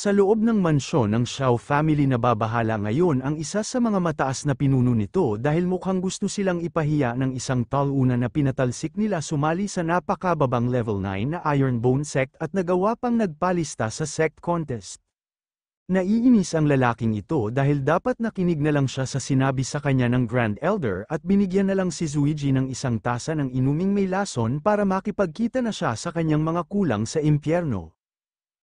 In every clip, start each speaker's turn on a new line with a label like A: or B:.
A: Sa loob ng mansyon ng Shaw family nababahala ngayon ang isa sa mga mataas na pinuno nito dahil mukhang gusto silang ipahiya ng isang taluna na pinatalsik nila sumali sa napakababang level 9 na Iron Bone sect at nagawa pang nagpalista sa sect contest. Naiinis ang lalaking ito dahil dapat nakinig na lang siya sa sinabi sa kanya ng Grand Elder at binigyan na lang si Zuiji ng isang tasa ng inuming may lason para makipagkita na siya sa kanyang mga kulang sa impyerno.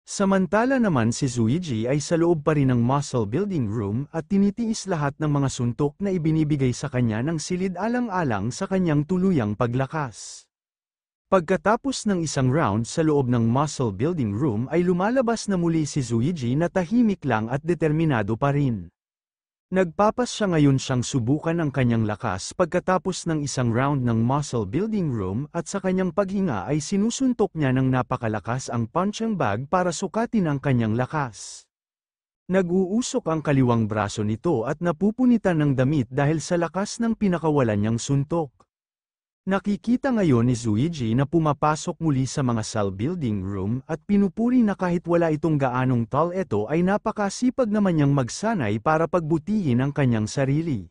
A: Samantala naman si Zuiji ay sa loob pa rin ng muscle building room at tinitiis lahat ng mga suntok na ibinibigay sa kanya ng silid alang-alang sa kanyang tuluyang paglakas. Pagkatapos ng isang round sa loob ng muscle building room ay lumalabas na muli si Zuiji na tahimik lang at determinado pa rin. Nagpapas siya ngayon siyang subukan ang kanyang lakas pagkatapos ng isang round ng muscle building room at sa kanyang paghinga ay sinusuntok niya ng napakalakas ang punching bag para sukatin ang kanyang lakas. Nag-uusok ang kaliwang braso nito at napupunitan ng damit dahil sa lakas ng pinakawalan niyang suntok. Nakikita ngayon ni Zuiji na pumapasok muli sa mga cell building room at pinupuri na kahit wala itong gaanong tall ito ay napakasipag naman niyang magsanay para pagbutihin ang kanyang sarili.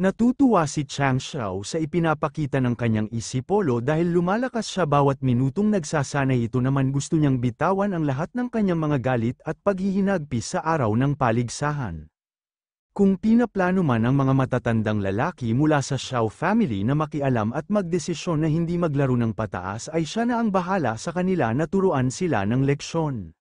A: Natutuwa si Chang Xiao sa ipinapakita ng kanyang isipolo dahil lumalakas siya bawat minutong nagsasanay ito naman gusto niyang bitawan ang lahat ng kanyang mga galit at paghihinagpis sa araw ng paligsahan. Kung pinaplano man ang mga matatandang lalaki mula sa Shaw family na makialam at magdesisyon na hindi maglaro ng pataas ay siya na ang bahala sa kanila na turuan sila ng leksyon.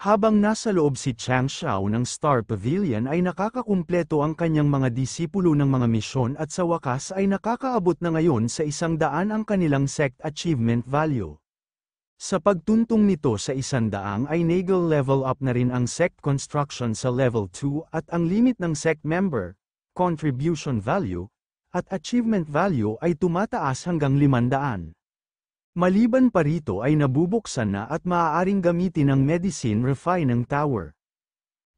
A: Habang nasa loob si Chang Xiao ng Star Pavilion ay nakakakumpleto ang kanyang mga disipulo ng mga misyon at sa wakas ay nakakaabot na ngayon sa isang daan ang kanilang sect achievement value. Sa pagtuntong nito sa isandaang ay Nagel level up na rin ang sect construction sa level 2 at ang limit ng sect member, contribution value, at achievement value ay tumataas hanggang 500. Maliban pa rito ay nabubuksan na at maaaring gamitin ang medicine refining tower.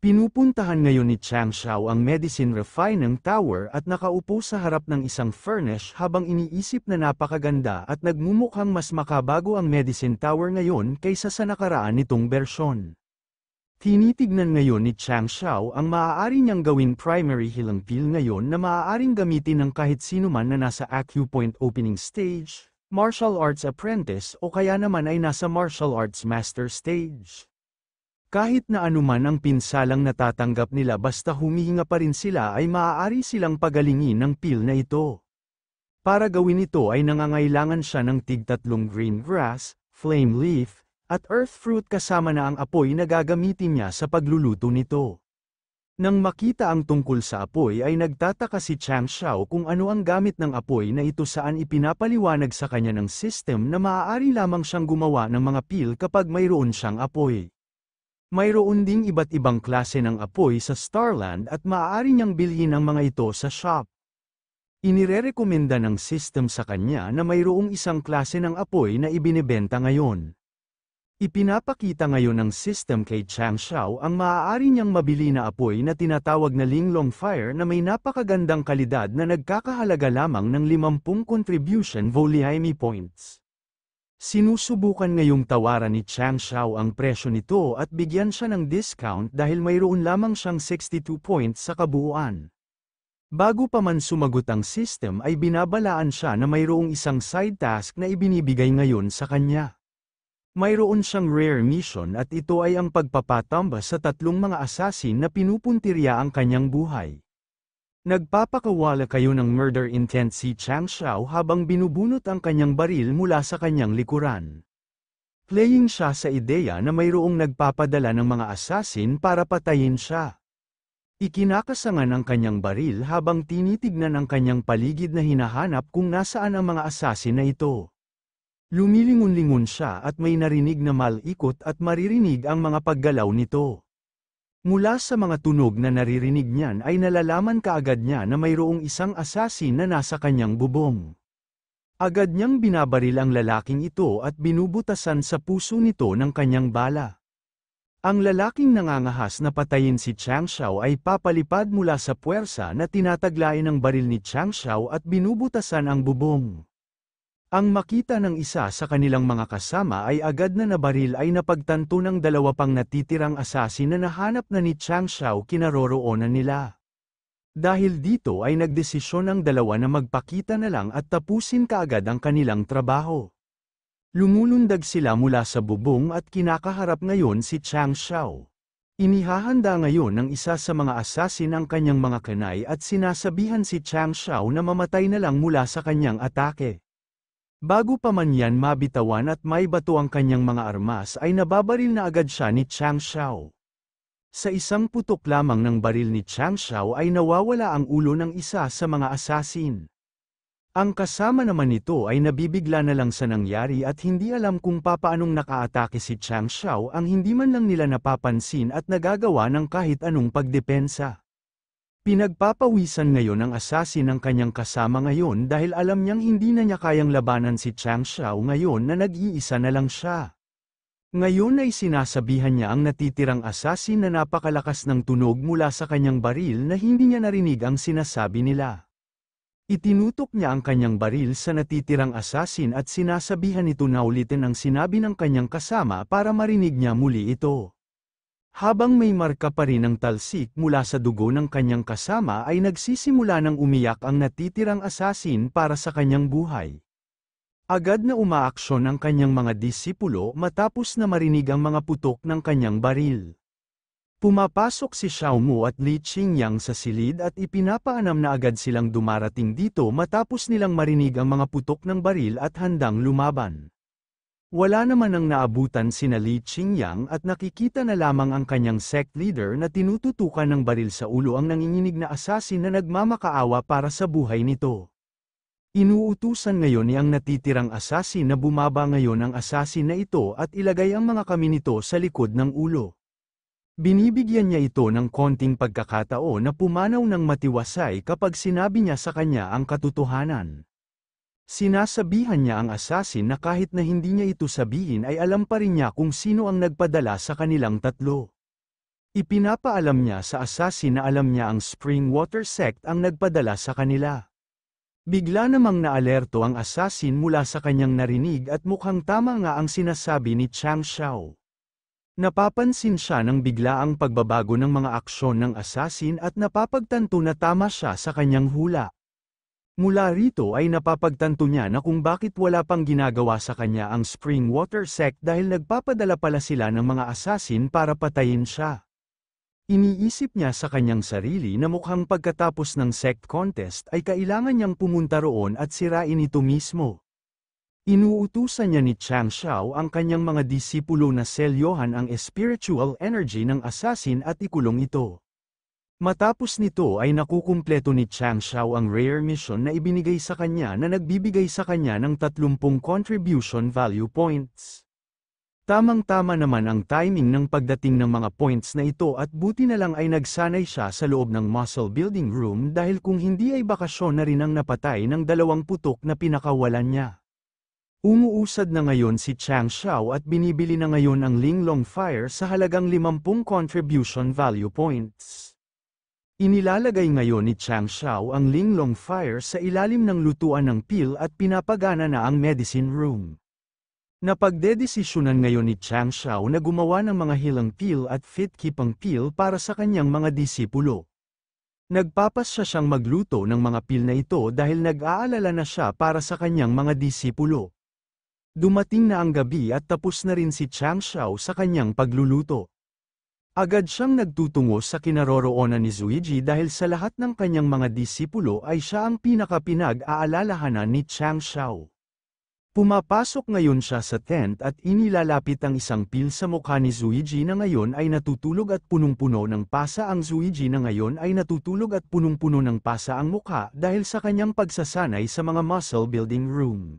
A: Pinupuntahan ngayon ni Chang Xiao ang medicine refining tower at nakaupo sa harap ng isang furnace habang iniisip na napakaganda at nagmumukhang mas makabago ang medicine tower ngayon kaysa sa nakaraan nitong bersyon. Tinitignan ngayon ni Chang Xiao ang maaari niyang gawin primary healing pill ngayon na maaaring gamitin ng kahit sinuman na nasa acupoint opening stage, martial arts apprentice o kaya naman ay nasa martial arts master stage. Kahit na anuman ang pinsalang natatanggap nila basta humihinga pa rin sila ay maaari silang pagalingin ng pill na ito. Para gawin ito ay nangangailangan siya ng tigtatlong green grass, flame leaf, at earth fruit kasama na ang apoy na gagamitin niya sa pagluluto nito. Nang makita ang tungkol sa apoy ay nagtataka si Chang Xiao kung ano ang gamit ng apoy na ito saan ipinapaliwanag sa kanya ng system na maaari lamang siyang gumawa ng mga pil kapag mayroon siyang apoy. Mayroon ding iba't ibang klase ng apoy sa Starland at maaari niyang bilhin ang mga ito sa shop. Inirerekomenda ng system sa kanya na mayroong isang klase ng apoy na ibinebenta ngayon. Ipinapakita ngayon ng system kay Chang Xiao ang maaari niyang mabili na apoy na tinatawag na Linglong Fire na may napakagandang kalidad na nagkakahalaga lamang ng 50 contribution volume points. Sinusubukan ngayong tawaran ni Chang Xiao ang presyo nito at bigyan siya ng discount dahil mayroon lamang siyang 62 points sa kabuuan. Bago pa man sumagot ang system ay binabalaan siya na mayroong isang side task na ibinibigay ngayon sa kanya. Mayroon siyang rare mission at ito ay ang pagpapatamba sa tatlong mga assassin na pinupuntirya ang kanyang buhay. Nagpapakawala kayo ng murder intent si Chang Xiao habang binubunot ang kanyang baril mula sa kanyang likuran. Playing siya sa ideya na mayroong nagpapadala ng mga assassin para patayin siya. Ikinakasangan ang kanyang baril habang tinitignan ang kanyang paligid na hinahanap kung nasaan ang mga assassin na ito. Lumilingon-lingon siya at may narinig na malikot at maririnig ang mga paggalaw nito. Mula sa mga tunog na naririnig niyan ay nalalaman kaagad niya na mayroong isang assassin na nasa kanyang bubong. Agad niyang binabaril ang lalaking ito at binubutasan sa puso nito ng kanyang bala. Ang lalaking nangangahas na patayin si Chang Xiao ay papalipad mula sa puwersa na tinataglay ng baril ni Chang Xiao at binubutasan ang bubong. Ang makita ng isa sa kanilang mga kasama ay agad na nabaril ay napagtanto ng dalawa pang natitirang asasin na nahanap na ni Chang Xiao kinaroroonan nila. Dahil dito ay nagdesisyon ang dalawa na magpakita na lang at tapusin kaagad ang kanilang trabaho. Lumulundag sila mula sa bubong at kinakaharap ngayon si Chang Xiao. Inihahanda ngayon ng isa sa mga asasin ang kanyang mga kanay at sinasabihan si Chang Xiao na mamatay na lang mula sa kanyang atake. Bago pa man yan mabitawan at may bato ang kanyang mga armas ay nababaril na agad siya ni Chang Xiao. Sa isang putok lamang ng baril ni Chang Xiao ay nawawala ang ulo ng isa sa mga asasin. Ang kasama naman nito ay nabibigla na lang sa nangyari at hindi alam kung papaanong nakaatake si Chang Xiao ang hindi man lang nila napapansin at nagagawa ng kahit anong pagdepensa. Pinagpapawisan ngayon ang asasin ng kanyang kasama ngayon dahil alam niyang hindi na niya kayang labanan si Chang Xiao ngayon na nag-iisa na lang siya. Ngayon ay sinasabihan niya ang natitirang asasin na napakalakas ng tunog mula sa kanyang baril na hindi niya narinig ang sinasabi nila. Itinutok niya ang kanyang baril sa natitirang asasin at sinasabihan ito na ulitin ang sinabi ng kanyang kasama para marinig niya muli ito. Habang may marka pa rin ng talsik mula sa dugo ng kanyang kasama ay nagsisimula ng umiyak ang natitirang asasin para sa kanyang buhay. Agad na umaaksyon ang kanyang mga disipulo matapos na marinig ang mga putok ng kanyang baril. Pumapasok si Xiaomu at Li Qingyang sa silid at ipinapaanam na agad silang dumarating dito matapos nilang marinig ang mga putok ng baril at handang lumaban. Wala naman ang naabutan sina Li Qingyang at nakikita na lamang ang kanyang sect leader na tinututukan ng baril sa ulo ang nanginginig na asasin na nagmamakaawa para sa buhay nito. Inuutusan ngayon ni ang natitirang asasin na bumaba ngayon ang asasin na ito at ilagay ang mga kami nito sa likod ng ulo. Binibigyan niya ito ng konting pagkakatao na pumanaw ng matiwasay kapag sinabi niya sa kanya ang katotohanan. Sinasabihan niya ang asasin na kahit na hindi niya ito sabihin ay alam pa rin niya kung sino ang nagpadala sa kanilang tatlo. Ipinapaalam niya sa asasin na alam niya ang Springwater Sect ang nagpadala sa kanila. Bigla namang naalerto ang asasin mula sa kanyang narinig at mukhang tama nga ang sinasabi ni Chang Xiao. Napapansin siya ng bigla ang pagbabago ng mga aksyon ng asasin at napapagtanto na tama siya sa kanyang hula. Mula rito ay napapagtanto niya na kung bakit wala pang ginagawa sa kanya ang Spring Water Sect dahil nagpapadala pala sila ng mga asasin para patayin siya. Iniisip niya sa kanyang sarili na mukhang pagkatapos ng sect contest ay kailangan niyang pumunta roon at sirain ito mismo. Inuutusan niya ni Chang Xiao ang kanyang mga disipulo na selyohan ang spiritual energy ng asasin at ikulong ito. Matapos nito ay nakukumpleto ni Chang Xiao ang rare mission na ibinigay sa kanya na nagbibigay sa kanya ng 30 contribution value points. Tamang-tama naman ang timing ng pagdating ng mga points na ito at buti na lang ay nagsanay siya sa loob ng muscle building room dahil kung hindi ay bakasyon na rin ang napatay ng dalawang putok na pinakawalan niya. Umuusad na ngayon si Chang Xiao at binibili na ngayon ang Linglong Fire sa halagang 50 contribution value points. Inilalagay ngayon ni Chang Xiao ang linglong fire sa ilalim ng lutuan ng pill at pinapagana na ang medicine room. Napagdedesisyonan ngayon ni Chang Xiao na gumawa ng mga hilang pill at fitkipang pill para sa kanyang mga disipulo. Nagpapas siya siyang magluto ng mga pill na ito dahil nag-aalala na siya para sa kanyang mga disipulo. Dumating na ang gabi at tapos na rin si Chang Xiao sa kanyang pagluluto. Agad siyang nagtutungo sa kinaroroonan ni Zuiji dahil sa lahat ng kanyang mga disipulo ay siya ang pinakapinag-aalalahanan ni Chang Shao. Pumapasok ngayon siya sa tent at inilalapit ang isang pil sa mukha ni Zuiji na ngayon ay natutulog at punong-puno ng pasa ang Zuiji na ngayon ay natutulog at punong-puno ng pasa ang mukha dahil sa kanyang pagsasanay sa mga muscle building room.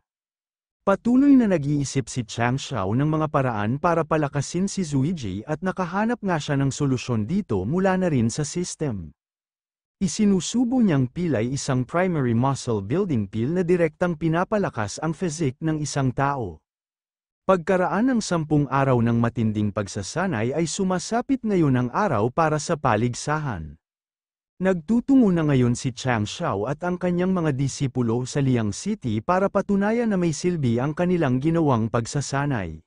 A: Patuloy na nag-iisip si Chang Xiao ng mga paraan para palakasin si Zuiji at nakahanap nga siya ng solusyon dito mula na rin sa system. Isinusubo niyang pilay isang primary muscle building pill na direktang pinapalakas ang physique ng isang tao. Pagkaraan ng sampung araw ng matinding pagsasanay ay sumasapit ngayon ang araw para sa paligsahan. Nagtutungo na ngayon si Chang Xiao at ang kanyang mga disipulo sa Liang City para patunayan na may silbi ang kanilang ginawang pagsasanay.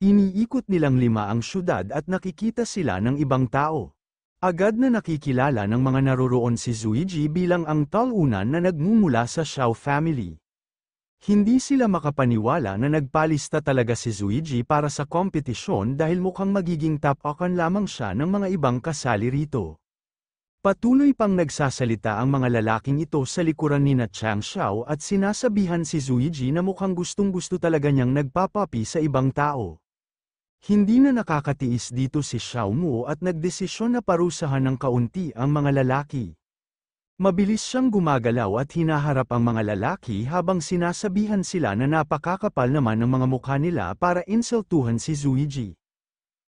A: Iniikot nilang lima ang syudad at nakikita sila ng ibang tao. Agad na nakikilala ng mga naroroon si Zuiji bilang ang talunan na nagmumula sa Xiao family. Hindi sila makapaniwala na nagpalista talaga si Zuiji para sa kompetisyon dahil mukhang magiging tapakan lamang siya ng mga ibang kasali rito. Patuloy pang nagsasalita ang mga lalaking ito sa likuran ni na Chang Xiao at sinasabihan si Zuiji na mukhang gustong-gusto talaga niyang nagpapapi sa ibang tao. Hindi na nakakatiis dito si Xiao Mu at nagdesisyon na parusahan ng kaunti ang mga lalaki. Mabilis siyang gumagalaw at hinaharap ang mga lalaki habang sinasabihan sila na napakakapal naman ng mga mukha nila para insultuhan si Zuiji.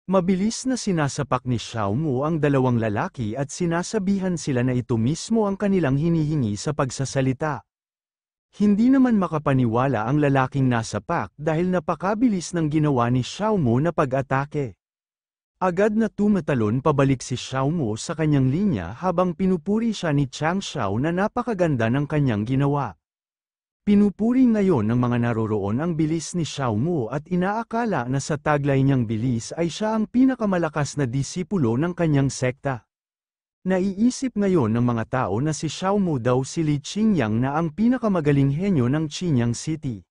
A: Mabilis na sinasapak ni Xiaomu ang dalawang lalaki at sinasabihan sila na ito mismo ang kanilang hinihingi sa pagsasalita. Hindi naman makapaniwala ang lalaking nasapak dahil napakabilis ng ginawa ni Xiaomu na pag-atake. Agad na tumatalon pabalik si Xiaomu sa kanyang linya habang pinupuri siya ni Chang Xiao na napakaganda ng kanyang ginawa. Pinupuri ngayon ng mga naroroon ang bilis ni Xiaomo at inaakala na sa taglay niyang bilis ay siya ang pinakamalakas na disipulo ng kanyang sekta. Naiisip ngayon ng mga tao na si Xiaomo daw si Li Qingyang na ang pinakamagaling henyo ng Qingyang City.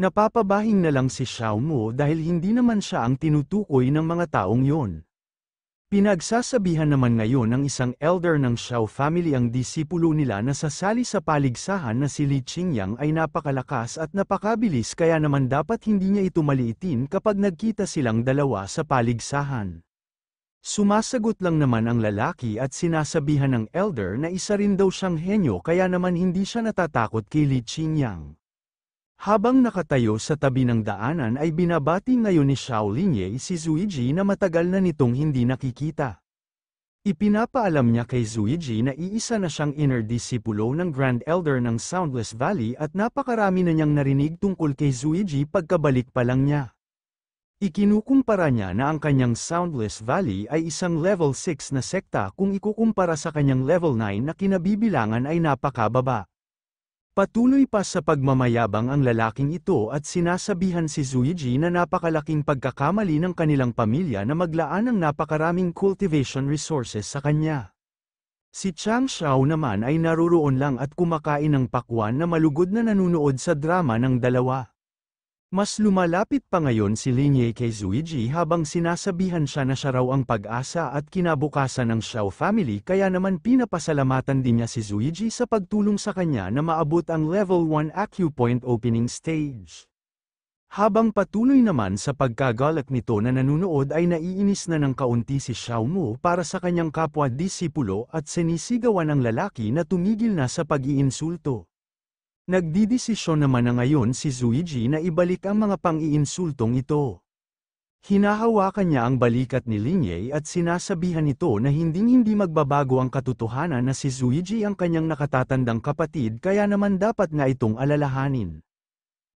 A: Napapabahing na lang si Xiaomo dahil hindi naman siya ang tinutukoy ng mga taong yon. Pinagsasabihan naman ngayon ng isang elder ng Xiao family ang disipulo nila na sasali sa paligsahan na si Li Qingyang ay napakalakas at napakabilis kaya naman dapat hindi niya ito maliitin kapag nagkita silang dalawa sa paligsahan. Sumasagot lang naman ang lalaki at sinasabihan ng elder na isa rin daw siyang henyo kaya naman hindi siya natatakot kay Li Qingyang. Habang nakatayo sa tabi ng daanan ay binabati ngayon ni Xiao Linye si Zuiji na matagal na nitong hindi nakikita. Ipinapaalam niya kay Zuiji na iisa na siyang inner disipulo ng Grand Elder ng Soundless Valley at napakarami na niyang narinig tungkol kay Zuiji pagkabalik pa lang niya. Ikinukumpara niya na ang kanyang Soundless Valley ay isang level 6 na sekta kung ikukumpara sa kanyang level 9 na kinabibilangan ay napakababa. Patuloy pa sa pagmamayabang ang lalaking ito at sinasabihan si Zuiji na napakalaking pagkakamali ng kanilang pamilya na maglaan ng napakaraming cultivation resources sa kanya. Si Chang Xiao naman ay naruroon lang at kumakain ng pakwan na malugod na nanunood sa drama ng dalawa. Mas lumalapit pa ngayon si Linye kay Zuiji habang sinasabihan siya na siya raw ang pag-asa at kinabukasan ng Xiao family kaya naman pinapasalamatan din niya si Zuiji sa pagtulong sa kanya na maabot ang level 1 acupoint opening stage. Habang patuloy naman sa pagkagalak nito na nanunood ay naiinis na ng kaunti si Xiao Xiaomu para sa kanyang kapwa disipulo at sinisigawan ng lalaki na tumigil na sa pag-iinsulto. Nagdidesisyon naman na ngayon si Zuiji na ibalik ang mga pang-iinsultong ito. Hinahawakan niya ang balikat ni Linye at sinasabihan ito na hinding-hindi magbabago ang katotohanan na si Zuiji ang kanyang nakatatandang kapatid kaya naman dapat nga itong alalahanin.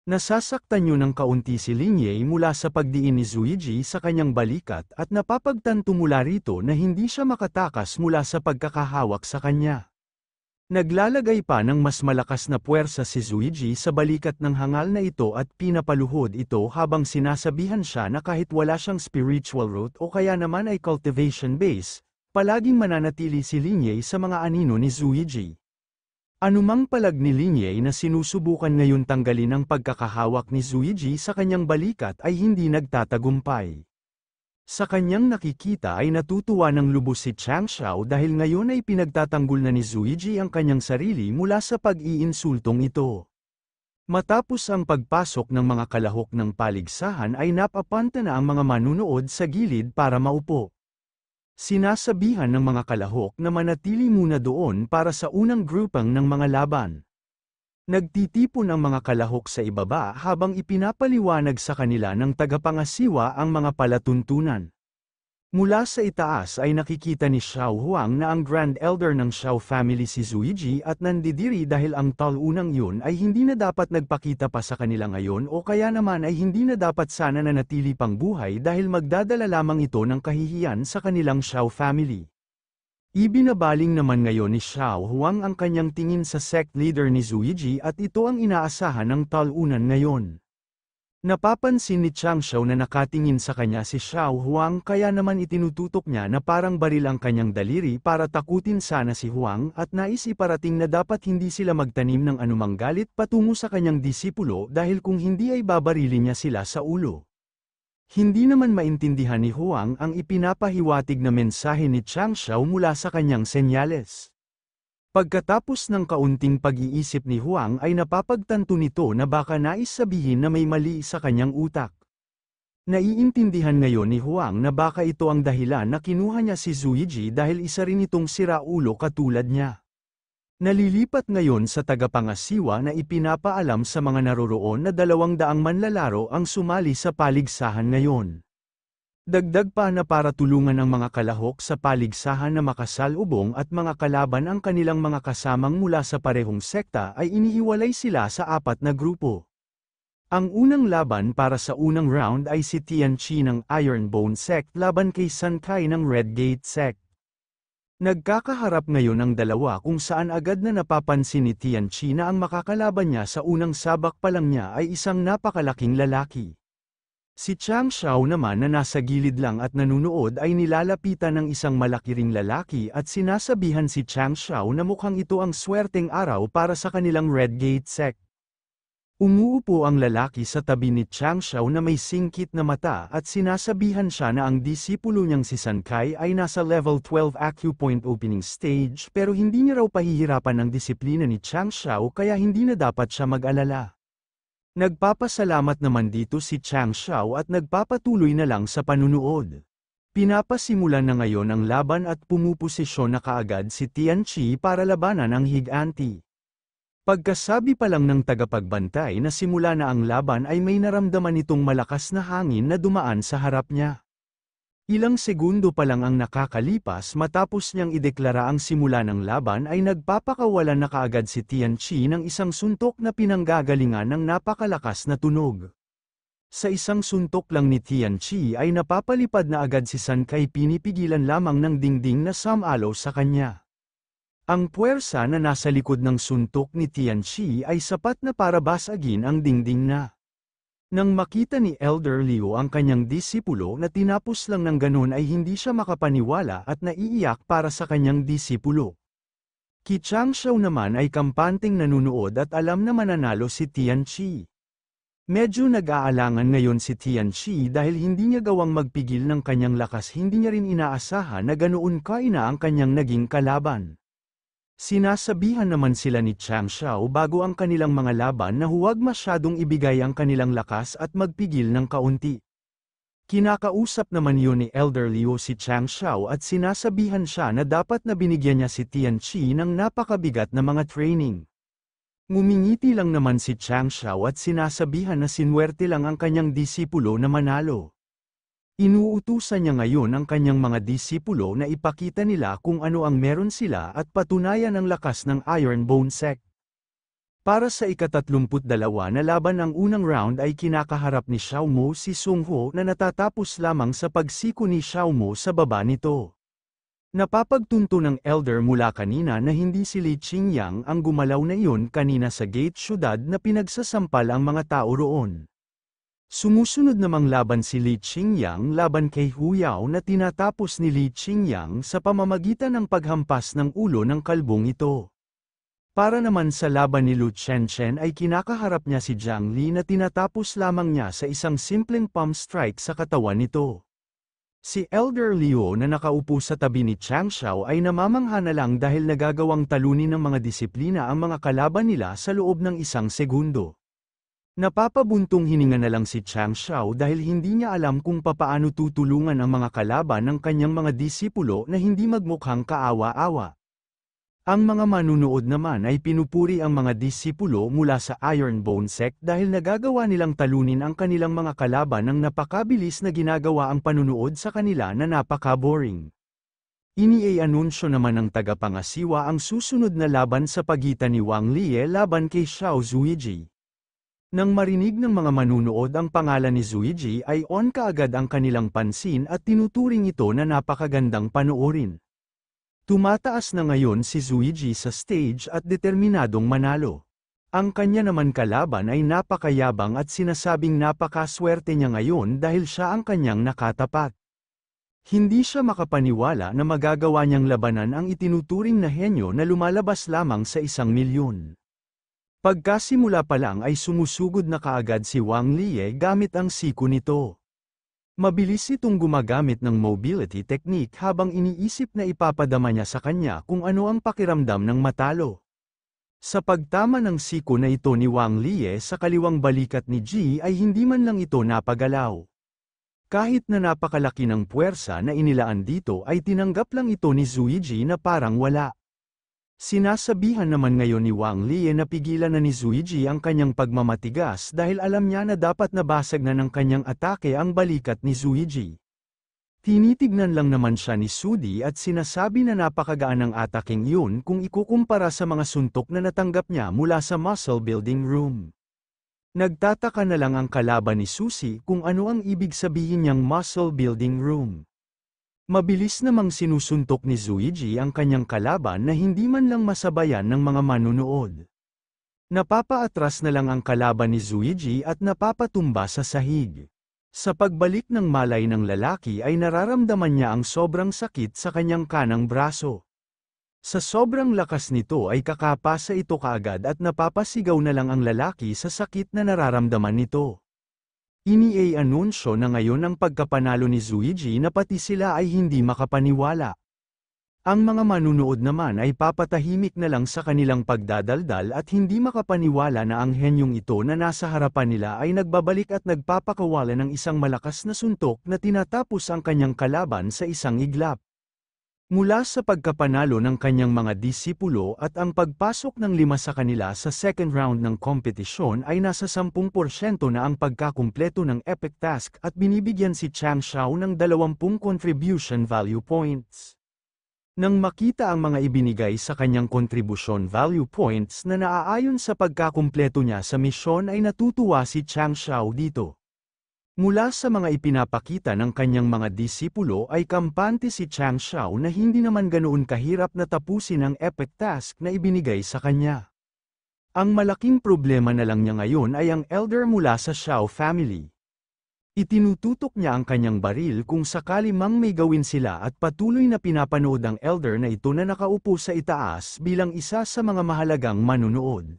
A: Nasasaktan niyo ng kaunti si Linye mula sa pagdiin ni Zuiji sa kanyang balikat at napapagtanto mula rito na hindi siya makatakas mula sa pagkakahawak sa kanya. Naglalagay pa ng mas malakas na puwersa si Zuiji sa balikat ng hangal na ito at pinapaluhod ito habang sinasabihan siya na kahit wala siyang spiritual root o kaya naman ay cultivation base, palaging mananatili si Linye sa mga anino ni Zuiji. Anumang palag ni Linye na sinusubukan ngayon tanggalin ang pagkakahawak ni Zuiji sa kanyang balikat ay hindi nagtatagumpay. Sa kanyang nakikita ay natutuwa ng lubos si Chang Xiao dahil ngayon ay pinagtatanggol na ni Zuiji ang kanyang sarili mula sa pag-iinsultong ito. Matapos ang pagpasok ng mga kalahok ng paligsahan ay napapanta na ang mga manunood sa gilid para maupo. Sinasabihan ng mga kalahok na manatili muna doon para sa unang grupang ng mga laban. Nagtitipon ang mga kalahok sa ibaba habang ipinapaliwanag sa kanila ng tagapangasiwa ang mga palatuntunan. Mula sa itaas ay nakikita ni Xiao Huang na ang Grand Elder ng Xiao family si Zuiji at nandidiri dahil ang talunang yun ay hindi na dapat nagpakita pa sa kanila ngayon o kaya naman ay hindi na dapat sana na natili pang buhay dahil magdadala lamang ito ng kahihiyan sa kanilang Xiao family. Ibinabaling naman ngayon ni Xiao Huang ang kanyang tingin sa sect leader ni Zuiji at ito ang inaasahan ng talunan ngayon. Napapansin ni Chang Xiao na nakatingin sa kanya si Xiao Huang kaya naman itinututok niya na parang baril ang kanyang daliri para takutin sana si Huang at nais iparating na dapat hindi sila magtanim ng anumang galit patungo sa kanyang disipulo dahil kung hindi ay babarili niya sila sa ulo. Hindi naman maintindihan ni Huang ang ipinapahiwatig na mensahe ni Chang Xiao mula sa kanyang senyales. Pagkatapos ng kaunting pag-iisip ni Huang ay napapagtanto nito na baka nais sabihin na may mali sa kanyang utak. Naiintindihan ngayon ni Huang na baka ito ang dahilan na kinuha niya si Zuiji dahil isa rin itong siraulo katulad niya. Nalilipat ngayon sa tagapangasiwa na ipinapaalam sa mga naroroon na dalawang daang manlalaro ang sumali sa paligsahan ngayon. Dagdag pa na para tulungan ang mga kalahok sa paligsahan na makasalubong at mga kalaban ang kanilang mga kasamang mula sa parehong sekta ay iniiwalay sila sa apat na grupo. Ang unang laban para sa unang round ay si Tianchi ng Iron Bone Sect laban kay Sankai ng Red Gate Sect. Nagkakaharap ngayon ang dalawa kung saan agad na napapansin ni Tian Chi na ang makakalaban niya sa unang sabak pa lang niya ay isang napakalaking lalaki. Si Chang Xiao naman na nasa gilid lang at nanunood ay nilalapitan ng isang malakiring lalaki at sinasabihan si Chang Xiao na mukhang ito ang swerteng araw para sa kanilang Red Gate sect. Umuupo ang lalaki sa tabi ni Chang Xiao na may singkit na mata at sinasabihan siya na ang disipulo niyang si Sankai ay nasa level 12 acupoint opening stage pero hindi niya raw pahihirapan ang disiplina ni Chang Xiao kaya hindi na dapat siya mag-alala. Nagpapasalamat naman dito si Chang Xiao at nagpapatuloy na lang sa panunood. Pinapasimulan na ngayon ang laban at pumuposisyon na kaagad si Tian Qi para labanan ang higanti. Pagkasabi pa lang ng tagapagbantay na simula na ang laban ay may naramdaman itong malakas na hangin na dumaan sa harap niya. Ilang segundo pa lang ang nakakalipas matapos niyang ideklara ang simula ng laban ay nagpapakawalan na kaagad si Tian Chi ng isang suntok na pinanggagalingan ng napakalakas na tunog. Sa isang suntok lang ni Tian Chi ay napapalipad na agad si San Kai pinipigilan lamang ng dingding na samalo sa kanya. Ang puwersa na nasa likod ng suntok ni Tianxi ay sapat na para basagin ang dingding na. Nang makita ni Elder Liu ang kanyang disipulo na tinapos lang ng ganun ay hindi siya makapaniwala at naiiyak para sa kanyang disipulo. Ki Changshou naman ay kampanting nanunood at alam na mananalo si Tianxi. Medyo nag-aalangan ngayon si Tianxi dahil hindi niya gawang magpigil ng kanyang lakas hindi niya rin inaasahan na ganoon kaina ang kanyang naging kalaban. Sinasabihan naman sila ni Chang Xiao bago ang kanilang mga laban na huwag masyadong ibigay ang kanilang lakas at magpigil ng kaunti. Kinakausap naman yun ni Elder Liu si Chang Xiao at sinasabihan siya na dapat na binigyan niya si Tian Qi ng napakabigat na mga training. Ngumingiti lang naman si Chang Xiao at sinasabihan na sinwerte lang ang kanyang disipulo na manalo. Inuutusan niya ngayon ang kanyang mga disipulo na ipakita nila kung ano ang meron sila at patunayan ang lakas ng Iron Bone Sect. Para sa ikatatlumputdalawa na laban ang unang round ay kinakaharap ni Xiaomo si Sung Ho na natatapos lamang sa pagsiko ni Xiaomo sa baba nito. Napapagtunto ng elder mula kanina na hindi si Li Qingyang ang gumalaw na iyon kanina sa gate syudad na pinagsasampal ang mga tao roon. Sumusunod namang laban si Li Qingyang laban kay Hu Yao na tinatapos ni Li Qingyang sa pamamagitan ng paghampas ng ulo ng kalbong ito. Para naman sa laban ni Lu Chenchen ay kinakaharap niya si Jiang Li na tinatapos lamang niya sa isang simpleng palm strike sa katawan nito. Si Elder Leo na nakaupo sa tabi ni Chang Xiao ay namamangha na lang dahil nagagawang talunin ng mga disiplina ang mga kalaban nila sa loob ng isang segundo. Napapabuntong hininga na lang si Chang Xiao dahil hindi niya alam kung papaano tutulungan ang mga kalaban ng kanyang mga disipulo na hindi magmukhang kaawa-awa. Ang mga manunood naman ay pinupuri ang mga disipulo mula sa Iron Bone Sect dahil nagagawa nilang talunin ang kanilang mga kalaban ng napakabilis na ginagawa ang panunood sa kanila na napaka-boring. ini Inianunsyo naman ng tagapangasiwa ang susunod na laban sa pagitan ni Wang Liye laban kay Xiao Zuiji. Nang marinig ng mga manunood ang pangalan ni Zuiji ay on kaagad ang kanilang pansin at tinuturing ito na napakagandang panoorin. Tumataas na ngayon si Zuiji sa stage at determinadong manalo. Ang kanya naman kalaban ay napakayabang at sinasabing napakaswerte niya ngayon dahil siya ang kanyang nakatapat. Hindi siya makapaniwala na magagawa niyang labanan ang itinuturing na henyo na lumalabas lamang sa isang milyon. Pagkasimula pa lang ay sumusugod na kaagad si Wang Liye gamit ang siko nito. Mabilis itong gumagamit ng mobility technique habang iniisip na ipapadama niya sa kanya kung ano ang pakiramdam ng matalo. Sa pagtama ng siko na ito ni Wang Liye sa kaliwang balikat ni Ji ay hindi man lang ito napagalaw. Kahit na napakalaki ng puwersa na inilaan dito ay tinanggap lang ito ni Zuiji na parang wala. Sinasabihan naman ngayon ni Wang Liye na pigilan na ni Zuiji ang kanyang pagmamatigas dahil alam niya na dapat nabasag na ng kanyang atake ang balikat ni Zuiji. Tinitignan lang naman siya ni Sudi at sinasabi na napakagaan ng ataking yun kung ikukumpara sa mga suntok na natanggap niya mula sa muscle building room. Nagtataka na lang ang kalaban ni Susi kung ano ang ibig sabihin niyang muscle building room. Mabilis namang sinusuntok ni Zuiji ang kanyang kalaban na hindi man lang masabayan ng mga manunood. Napapaatras na lang ang kalaban ni Zuiji at napapatumba sa sahig. Sa pagbalik ng malay ng lalaki ay nararamdaman niya ang sobrang sakit sa kanyang kanang braso. Sa sobrang lakas nito ay kakapasa ito kaagad at napapasigaw na lang ang lalaki sa sakit na nararamdaman nito. Iniay-anunsyo na ngayon ang pagkapanalo ni Zuigi na pati sila ay hindi makapaniwala. Ang mga manunood naman ay papatahimik na lang sa kanilang pagdadaldal at hindi makapaniwala na ang henyong ito na nasa harapan nila ay nagbabalik at nagpapakawala ng isang malakas na suntok na tinatapos ang kanyang kalaban sa isang iglap. Mula sa pagkapanalo ng kanyang mga disipulo at ang pagpasok ng lima sa kanila sa second round ng kompetisyon ay nasa 10% na ang pagkakumpleto ng epic task at binibigyan si Chang Shao ng 20 contribution value points. Nang makita ang mga ibinigay sa kanyang contribution value points na naaayon sa pagkakumpleto niya sa misyon ay natutuwa si Chang Shao dito. Mula sa mga ipinapakita ng kanyang mga disipulo ay kampante si Chang Xiao na hindi naman ganoon kahirap na tapusin ang epic task na ibinigay sa kanya. Ang malaking problema na lang niya ngayon ay ang elder mula sa Xiao family. Itinututok niya ang kanyang baril kung sakali mang may gawin sila at patuloy na pinapanood ang elder na ito na nakaupo sa itaas bilang isa sa mga mahalagang manunood.